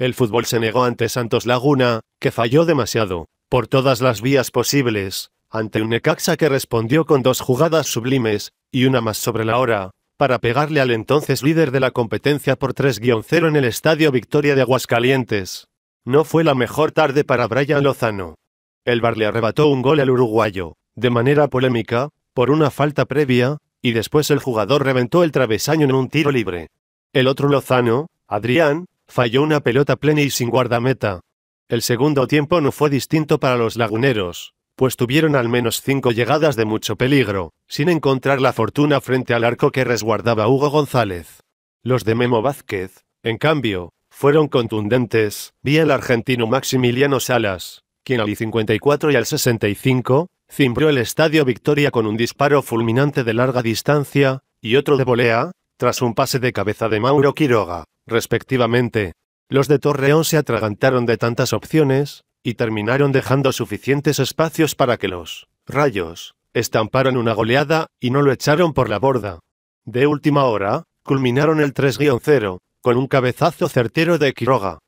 El fútbol se negó ante Santos Laguna, que falló demasiado, por todas las vías posibles, ante un Necaxa que respondió con dos jugadas sublimes, y una más sobre la hora, para pegarle al entonces líder de la competencia por 3-0 en el Estadio Victoria de Aguascalientes. No fue la mejor tarde para Brian Lozano. El Bar le arrebató un gol al uruguayo, de manera polémica, por una falta previa, y después el jugador reventó el travesaño en un tiro libre. El otro Lozano, Adrián, falló una pelota plena y sin guardameta. El segundo tiempo no fue distinto para los laguneros, pues tuvieron al menos cinco llegadas de mucho peligro, sin encontrar la fortuna frente al arco que resguardaba Hugo González. Los de Memo Vázquez, en cambio, fueron contundentes, vía el argentino Maximiliano Salas, quien al 54 y al 65, cimbró el estadio Victoria con un disparo fulminante de larga distancia, y otro de volea, tras un pase de cabeza de Mauro Quiroga, respectivamente. Los de Torreón se atragantaron de tantas opciones, y terminaron dejando suficientes espacios para que los rayos estamparan una goleada, y no lo echaron por la borda. De última hora, culminaron el 3-0, con un cabezazo certero de Quiroga.